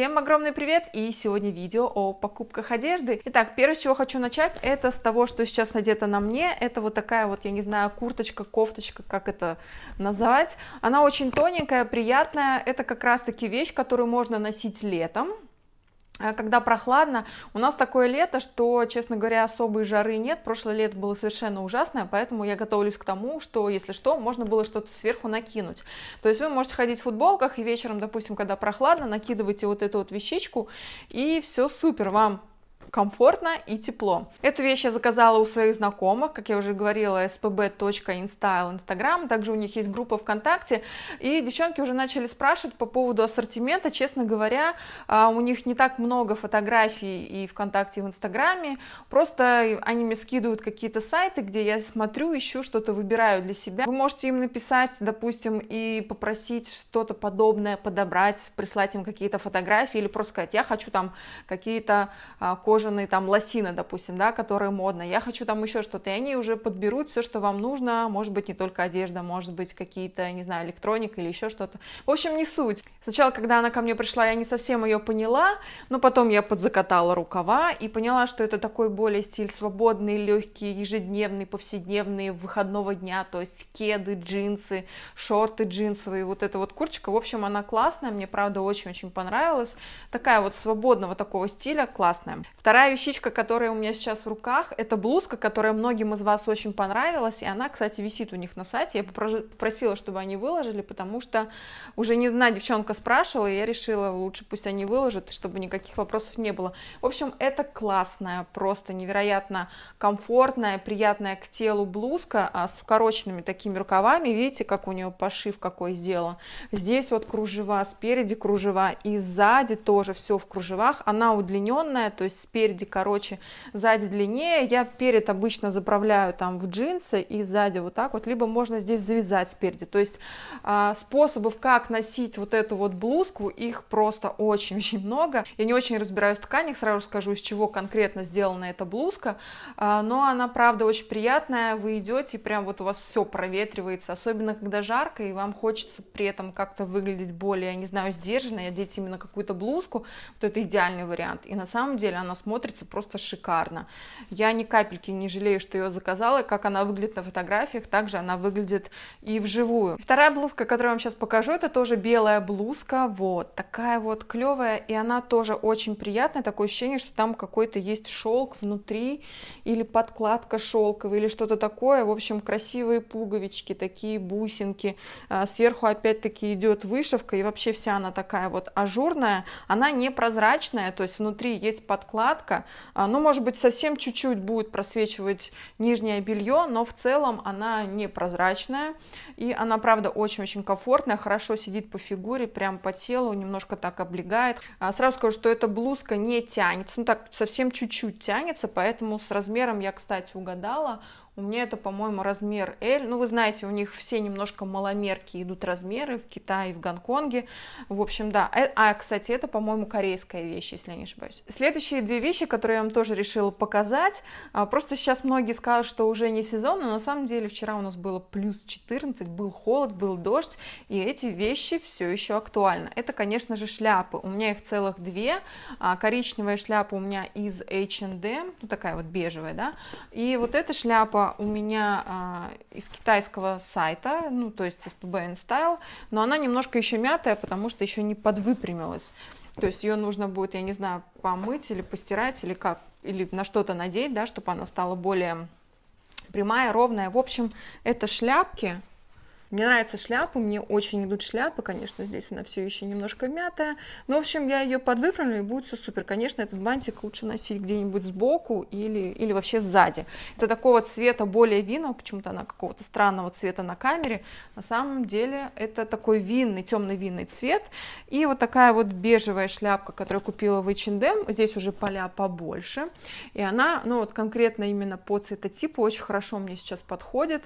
Всем огромный привет и сегодня видео о покупках одежды. Итак, первое, с чего хочу начать, это с того, что сейчас надето на мне. Это вот такая вот, я не знаю, курточка, кофточка, как это назвать. Она очень тоненькая, приятная. Это как раз таки вещь, которую можно носить летом. А когда прохладно. У нас такое лето, что, честно говоря, особой жары нет. Прошлое лето было совершенно ужасное, поэтому я готовлюсь к тому, что, если что, можно было что-то сверху накинуть. То есть вы можете ходить в футболках и вечером, допустим, когда прохладно, накидывайте вот эту вот вещичку, и все супер, вам комфортно и тепло. Эту вещь я заказала у своих знакомых, как я уже говорила, spb.instyle Instagram, также у них есть группа ВКонтакте, и девчонки уже начали спрашивать по поводу ассортимента, честно говоря, а, у них не так много фотографий и ВКонтакте, и в Инстаграме, просто они мне скидывают какие-то сайты, где я смотрю, ищу, что-то выбираю для себя. Вы можете им написать, допустим, и попросить что-то подобное подобрать, прислать им какие-то фотографии или просто сказать, я хочу там какие-то а, кожаные кожаные там лосины, допустим, да, которые модно, я хочу там еще что-то, и они уже подберут все, что вам нужно, может быть, не только одежда, может быть, какие-то, не знаю, электроника или еще что-то. В общем, не суть. Сначала, когда она ко мне пришла, я не совсем ее поняла, но потом я подзакатала рукава и поняла, что это такой более стиль свободный, легкий, ежедневный, повседневный, выходного дня, то есть кеды, джинсы, шорты джинсовые, вот эта вот курчика В общем, она классная, мне правда очень-очень понравилась. Такая вот свободного такого стиля, классная. Вторая вещичка, которая у меня сейчас в руках, это блузка, которая многим из вас очень понравилась, и она, кстати, висит у них на сайте. Я попросила, чтобы они выложили, потому что уже не одна девчонка спрашивала, и я решила, лучше пусть они выложат, чтобы никаких вопросов не было. В общем, это классная, просто невероятно комфортная, приятная к телу блузка а с укороченными такими рукавами. Видите, как у нее пошив какой сделан. Здесь вот кружева, спереди кружева и сзади тоже все в кружевах. Она удлиненная, то есть спереди короче, сзади длиннее. Я перед обычно заправляю там в джинсы и сзади вот так вот, либо можно здесь завязать спереди. То есть а, способов, как носить вот эту вот блузку, их просто очень-очень много. Я не очень разбираюсь в тканях, сразу скажу, из чего конкретно сделана эта блузка, а, но она, правда, очень приятная. Вы идете, и прям вот у вас все проветривается, особенно когда жарко, и вам хочется при этом как-то выглядеть более, я не знаю, сдержанно, и одеть именно какую-то блузку, то это идеальный вариант. И на самом деле она смотрится просто шикарно. Я ни капельки не жалею, что ее заказала, как она выглядит на фотографиях, также она выглядит и вживую. Вторая блузка, которую я вам сейчас покажу, это тоже белая блузка, вот такая вот клевая, и она тоже очень приятная, такое ощущение, что там какой-то есть шелк внутри, или подкладка шелковая, или что-то такое, в общем, красивые пуговички, такие бусинки, а, сверху опять-таки идет вышивка, и вообще вся она такая вот ажурная, она непрозрачная, то есть внутри есть подкладка, посадка. А, ну, может быть, совсем чуть-чуть будет просвечивать нижнее белье, но в целом она непрозрачная. И она, правда, очень-очень комфортная, хорошо сидит по фигуре, прям по телу, немножко так облегает. А, сразу скажу, что эта блузка не тянется, ну так совсем чуть-чуть тянется, поэтому с размером я, кстати, угадала у меня это, по-моему, размер L. Ну, вы знаете, у них все немножко маломерки идут размеры в Китае, в Гонконге. В общем, да. Э, а, кстати, это, по-моему, корейская вещь, если я не ошибаюсь. Следующие две вещи, которые я вам тоже решила показать. А, просто сейчас многие скажут, что уже не сезон, но на самом деле вчера у нас было плюс 14, был холод, был дождь, и эти вещи все еще актуальны. Это, конечно же, шляпы. У меня их целых две. А, коричневая шляпа у меня из H&M, ну такая вот бежевая, да. И вот эта шляпа покупка у меня а, из китайского сайта, ну, то есть из PBN Style, но она немножко еще мятая, потому что еще не подвыпрямилась. То есть ее нужно будет, я не знаю, помыть или постирать, или как, или на что-то надеть, да, чтобы она стала более прямая, ровная. В общем, это шляпки, мне нравятся шляпы, мне очень идут шляпы, конечно, здесь она все еще немножко мятая. Но, в общем, я ее подвыправлю и будет все супер. Конечно, этот бантик лучше носить где-нибудь сбоку или, или вообще сзади. Это такого цвета более винного, почему-то она какого-то странного цвета на камере. На самом деле это такой винный, темно-винный цвет. И вот такая вот бежевая шляпка, которую я купила в H&M. Здесь уже поля побольше. И она, ну вот конкретно именно по цветотипу очень хорошо мне сейчас подходит.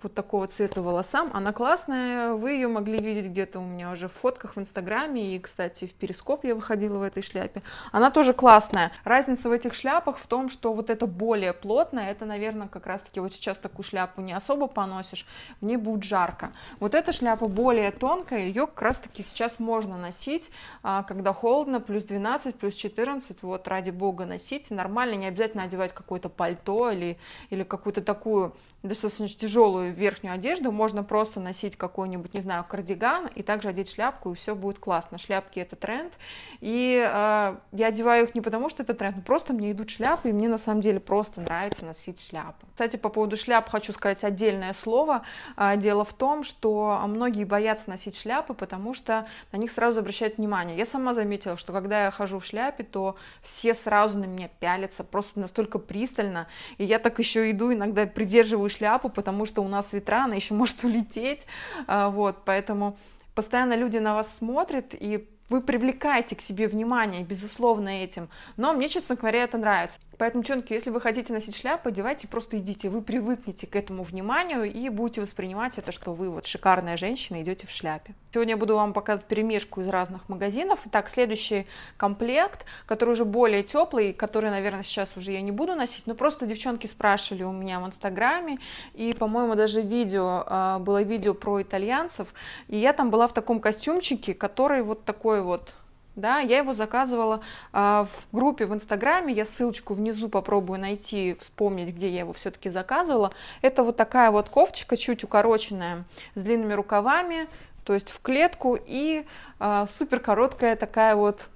Вот такого цвета волосам. Она она классная. Вы ее могли видеть где-то у меня уже в фотках в Инстаграме. И, кстати, в Перископ я выходила в этой шляпе. Она тоже классная. Разница в этих шляпах в том, что вот это более плотная, Это, наверное, как раз-таки вот сейчас такую шляпу не особо поносишь. В ней будет жарко. Вот эта шляпа более тонкая. Ее как раз-таки сейчас можно носить, а, когда холодно. Плюс 12, плюс 14. Вот ради бога носите. Нормально. Не обязательно одевать какое-то пальто или, или какую-то такую достаточно тяжелую верхнюю одежду, можно просто носить какой-нибудь, не знаю, кардиган и также одеть шляпку, и все будет классно. Шляпки это тренд, и э, я одеваю их не потому, что это тренд, но просто мне идут шляпы, и мне на самом деле просто нравится носить шляпы. Кстати, по поводу шляп хочу сказать отдельное слово. А, дело в том, что многие боятся носить шляпы, потому что на них сразу обращают внимание. Я сама заметила, что когда я хожу в шляпе, то все сразу на меня пялятся, просто настолько пристально, и я так еще иду, иногда придерживаю резиновую шляпу, потому что у нас ветра, она еще может улететь, а, вот, поэтому постоянно люди на вас смотрят, и вы привлекаете к себе внимание, безусловно, этим. Но мне, честно говоря, это нравится. Поэтому, девчонки, если вы хотите носить шляпу, одевайте, просто идите, вы привыкнете к этому вниманию и будете воспринимать это, что вы вот шикарная женщина, идете в шляпе. Сегодня я буду вам показывать перемешку из разных магазинов. Итак, следующий комплект, который уже более теплый, который, наверное, сейчас уже я не буду носить, но просто девчонки спрашивали у меня в Инстаграме, и, по-моему, даже видео, а, было видео про итальянцев, и я там была в таком костюмчике, который вот такой вот да, я его заказывала э, в группе в Инстаграме, я ссылочку внизу попробую найти, вспомнить, где я его все-таки заказывала. Это вот такая вот кофточка, чуть укороченная, с длинными рукавами, то есть в клетку и э, супер короткая такая вот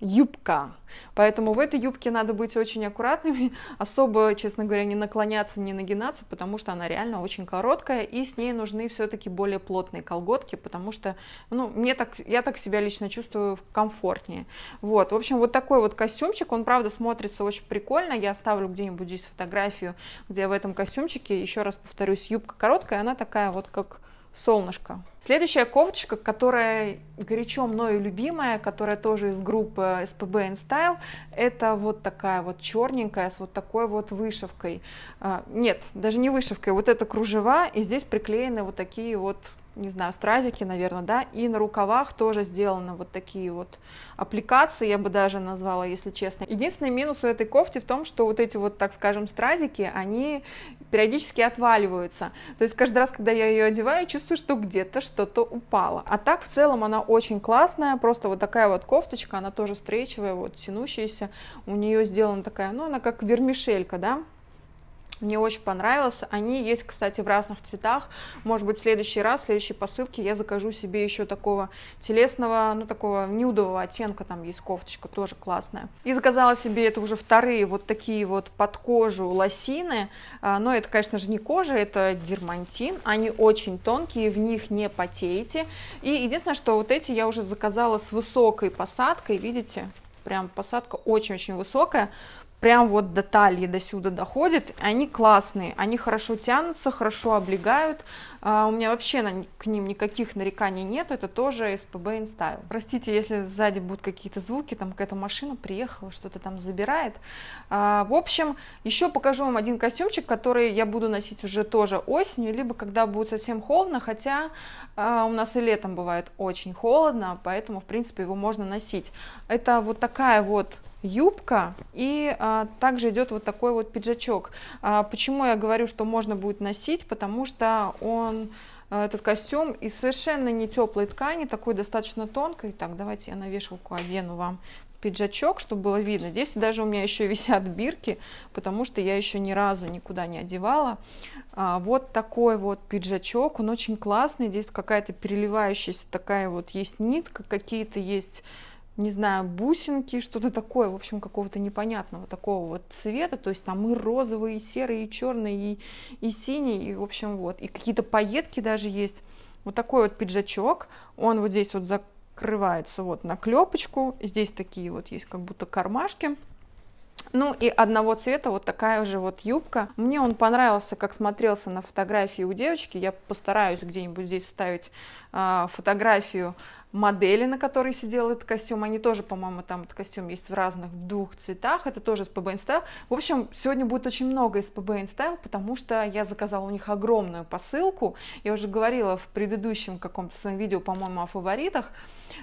юбка. Поэтому в этой юбке надо быть очень аккуратными, особо, честно говоря, не наклоняться, не нагинаться, потому что она реально очень короткая, и с ней нужны все-таки более плотные колготки, потому что, ну, мне так, я так себя лично чувствую комфортнее. Вот, в общем, вот такой вот костюмчик, он, правда, смотрится очень прикольно, я оставлю где-нибудь здесь фотографию, где в этом костюмчике, еще раз повторюсь, юбка короткая, она такая вот как солнышко. Следующая кофточка, которая горячо мною любимая, которая тоже из группы SPB and Style, это вот такая вот черненькая с вот такой вот вышивкой. А, нет, даже не вышивкой, вот это кружева, и здесь приклеены вот такие вот не знаю, стразики, наверное, да, и на рукавах тоже сделаны вот такие вот аппликации, я бы даже назвала, если честно. Единственный минус у этой кофты в том, что вот эти вот, так скажем, стразики, они периодически отваливаются. То есть каждый раз, когда я ее одеваю, чувствую, что где-то что-то упало. А так, в целом, она очень классная, просто вот такая вот кофточка, она тоже стрейчевая, вот, тянущаяся. У нее сделана такая, ну, она как вермишелька, да, мне очень понравилось. Они есть, кстати, в разных цветах. Может быть, в следующий раз, в следующей посылке я закажу себе еще такого телесного, ну, такого нюдового оттенка. Там есть кофточка, тоже классная. И заказала себе, это уже вторые вот такие вот под кожу лосины. А, но это, конечно же, не кожа, это дермантин. Они очень тонкие, в них не потеете. И единственное, что вот эти я уже заказала с высокой посадкой, видите? Прям посадка очень-очень высокая прям вот до талии, до сюда доходит. Они классные, они хорошо тянутся, хорошо облегают. А, у меня вообще на, к ним никаких нареканий нет, это тоже SPB InStyle. Простите, если сзади будут какие-то звуки, там к то машина приехала, что-то там забирает. А, в общем, еще покажу вам один костюмчик, который я буду носить уже тоже осенью, либо когда будет совсем холодно, хотя а, у нас и летом бывает очень холодно, поэтому, в принципе, его можно носить. Это вот такая вот юбка и а, также идет вот такой вот пиджачок. А, почему я говорю, что можно будет носить? Потому что он а, этот костюм из совершенно не теплой ткани, такой достаточно тонкой. Так, давайте я на вешалку одену вам пиджачок, чтобы было видно. Здесь даже у меня еще висят бирки, потому что я еще ни разу никуда не одевала. А, вот такой вот пиджачок, он очень классный. Здесь какая-то переливающаяся такая вот есть нитка, какие-то есть не знаю, бусинки, что-то такое, в общем, какого-то непонятного такого вот цвета, то есть там и розовые, и серые, и черные, и, и синий, и, в общем, вот, и какие-то пайетки даже есть, вот такой вот пиджачок, он вот здесь вот закрывается вот на клепочку, здесь такие вот есть как будто кармашки, ну и одного цвета вот такая же вот юбка. Мне он понравился, как смотрелся на фотографии у девочки. Я постараюсь где-нибудь здесь ставить э, а, фотографию модели, на которой сидел этот костюм, они тоже, по-моему, там этот костюм есть в разных, в двух цветах, это тоже с PBN Style. В общем, сегодня будет очень много из PBN Style, потому что я заказала у них огромную посылку, я уже говорила в предыдущем каком-то своем видео, по-моему, о фаворитах,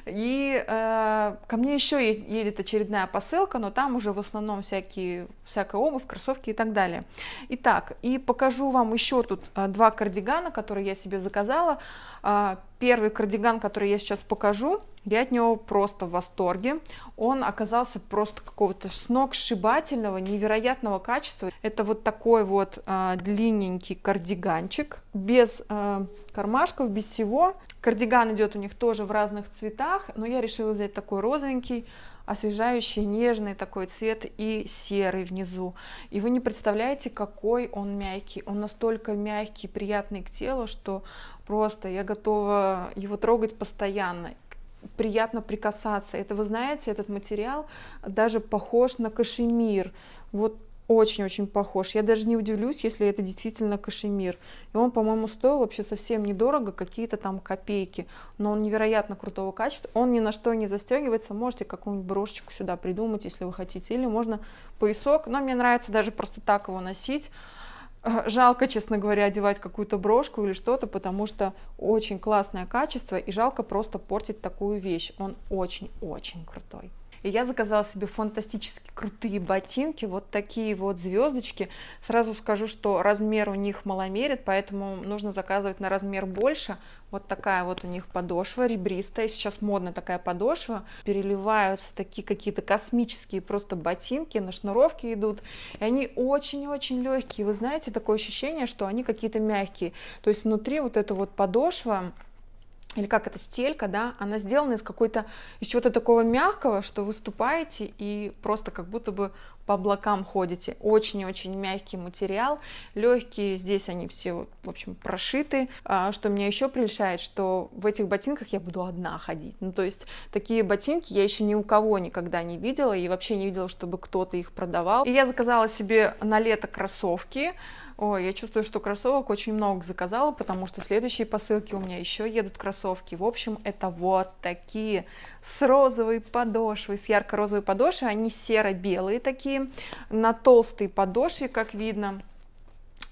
и э, ко мне еще едет очередная посылка, но там уже в основном всякие, всякая обувь, кроссовки и так далее. Итак, и покажу вам еще тут э, два кардигана, которые я себе заказала, а, первый кардиган, который я сейчас покажу, я от него просто в восторге. Он оказался просто какого-то сногсшибательного, невероятного качества. Это вот такой вот э, длинненький кардиганчик, без э, кармашков, без всего. Кардиган идет у них тоже в разных цветах, но я решила взять такой розовенький, освежающий нежный такой цвет и серый внизу. И вы не представляете, какой он мягкий. Он настолько мягкий, приятный к телу, что просто я готова его трогать постоянно приятно прикасаться. Это, вы знаете, этот материал даже похож на кашемир. Вот очень-очень похож. Я даже не удивлюсь, если это действительно кашемир. И он, по-моему, стоил вообще совсем недорого, какие-то там копейки. Но он невероятно крутого качества. Он ни на что не застегивается. Можете какую-нибудь брошечку сюда придумать, если вы хотите. Или можно поясок. Но мне нравится даже просто так его носить. Э, жалко, честно говоря, одевать какую-то брошку или что-то, потому что очень классное качество. И жалко просто портить такую вещь. Он очень-очень крутой. И я заказала себе фантастически крутые ботинки, вот такие вот звездочки. Сразу скажу, что размер у них маломерит, поэтому нужно заказывать на размер больше. Вот такая вот у них подошва ребристая. Сейчас модно такая подошва. Переливаются такие какие-то космические просто ботинки, на шнуровке идут. И они очень-очень легкие. Вы знаете, такое ощущение, что они какие-то мягкие. То есть внутри вот эта вот подошва или как это стелька, да, она сделана из какой-то, из чего-то такого мягкого, что выступаете и просто как будто бы по облакам ходите. Очень-очень мягкий материал, легкие, здесь они все, в общем, прошиты. А, что меня еще прельщает, что в этих ботинках я буду одна ходить. Ну, то есть, такие ботинки я еще ни у кого никогда не видела и вообще не видела, чтобы кто-то их продавал. И я заказала себе на лето кроссовки, Ой, я чувствую, что кроссовок очень много заказала, потому что следующие посылки у меня еще едут кроссовки. В общем, это вот такие с розовой подошвой, с ярко-розовой подошвой. Они серо-белые такие, на толстой подошве, как видно.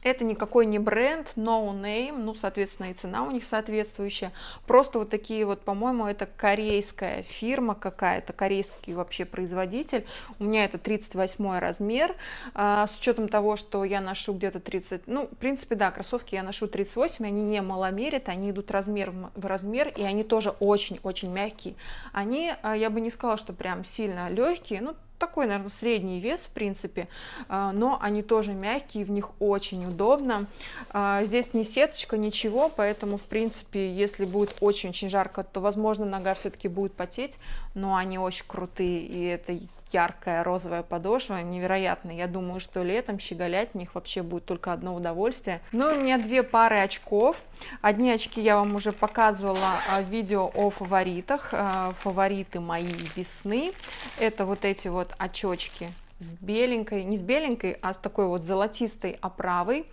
Это никакой не бренд, no name, ну, соответственно, и цена у них соответствующая. Просто вот такие вот, по-моему, это корейская фирма какая-то, корейский вообще производитель. У меня это 38 размер, а, с учетом того, что я ношу где-то 30, ну, в принципе, да, кроссовки я ношу 38, они не маломерят, они идут размер в размер, и они тоже очень-очень мягкие. Они, а, я бы не сказала, что прям сильно легкие, ну, такой, наверное, средний вес, в принципе, а, но они тоже мягкие, в них очень удобно. А, здесь не сеточка, ничего, поэтому, в принципе, если будет очень-очень жарко, то, возможно, нога все-таки будет потеть, но они очень крутые, и это яркая розовая подошва, невероятно. Я думаю, что летом щеголять в них вообще будет только одно удовольствие. Ну и у меня две пары очков. Одни очки я вам уже показывала а, в видео о фаворитах. А, фавориты мои весны. Это вот эти вот очочки с беленькой, не с беленькой, а с такой вот золотистой оправой.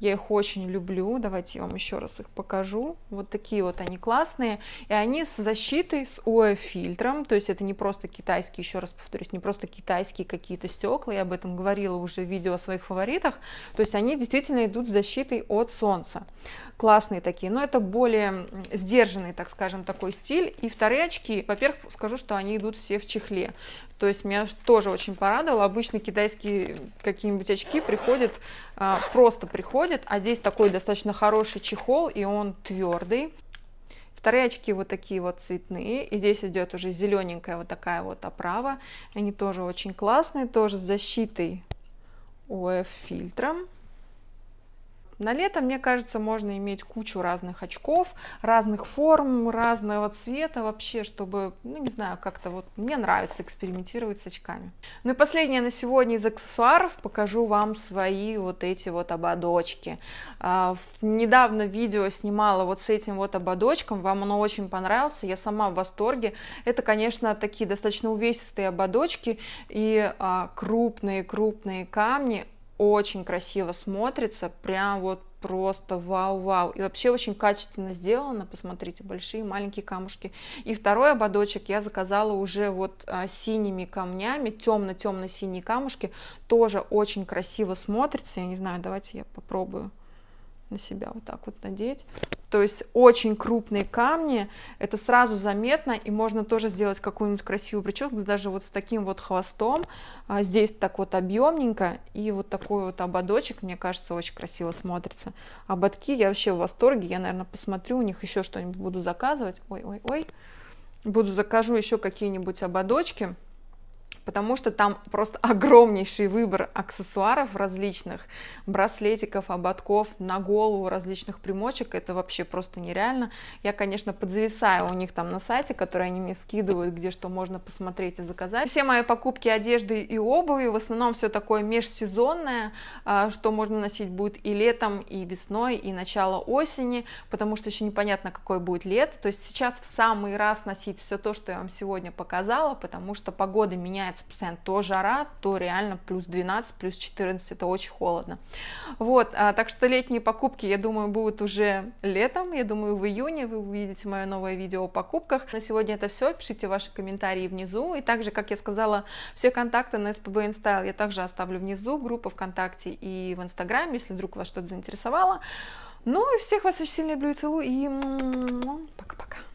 Я их очень люблю. Давайте я вам еще раз их покажу. Вот такие вот они классные. И они с защитой, с ОЭ-фильтром. То есть это не просто китайские, еще раз повторюсь, не просто китайские какие-то стекла. Я об этом говорила уже в видео о своих фаворитах. То есть они действительно идут с защитой от солнца классные такие, но это более сдержанный, так скажем, такой стиль. И вторые очки, во-первых, скажу, что они идут все в чехле. То есть меня тоже очень порадовало. Обычно китайские какие-нибудь очки приходят, а, просто приходят, а здесь такой достаточно хороший чехол, и он твердый. Вторые очки вот такие вот цветные. И здесь идет уже зелененькая вот такая вот оправа. Они тоже очень классные, тоже с защитой ОФ-фильтром. На лето, мне кажется, можно иметь кучу разных очков, разных форм, разного цвета вообще, чтобы, ну не знаю, как-то вот мне нравится экспериментировать с очками. Ну и последнее на сегодня из аксессуаров покажу вам свои вот эти вот ободочки. А, недавно видео снимала вот с этим вот ободочком, вам оно очень понравилось, я сама в восторге. Это, конечно, такие достаточно увесистые ободочки и а, крупные-крупные камни, очень красиво смотрится, прям вот просто вау-вау. И вообще очень качественно сделано, посмотрите, большие, маленькие камушки. И второй ободочек я заказала уже вот а, синими камнями, темно-темно-синие камушки, тоже очень красиво смотрится. Я не знаю, давайте я попробую на себя вот так вот надеть то есть очень крупные камни, это сразу заметно, и можно тоже сделать какую-нибудь красивую прическу, даже вот с таким вот хвостом, а здесь так вот объемненько, и вот такой вот ободочек, мне кажется, очень красиво смотрится. Ободки а я вообще в восторге, я, наверное, посмотрю, у них еще что-нибудь буду заказывать, ой-ой-ой, буду закажу еще какие-нибудь ободочки, потому что там просто огромнейший выбор аксессуаров различных, браслетиков, ободков, на голову различных примочек, это вообще просто нереально. Я, конечно, подзависаю у них там на сайте, который они мне скидывают, где что можно посмотреть и заказать. Все мои покупки одежды и обуви, в основном все такое межсезонное, а, что можно носить будет и летом, и весной, и начало осени, потому что еще непонятно, какое будет лето. То есть сейчас в самый раз носить все то, что я вам сегодня показала, потому что погода меняется меняется постоянно. То жара, то реально плюс 12, плюс 14, это очень холодно. Вот, а, так что летние покупки, я думаю, будут уже летом. Я думаю, в июне вы увидите мое новое видео о покупках. На сегодня это все. Пишите ваши комментарии внизу. И также, как я сказала, все контакты на SPB InStyle я также оставлю внизу. Группа ВКонтакте и в Инстаграме, если вдруг вас что-то заинтересовало. Ну и всех вас очень сильно люблю и целую. И пока-пока.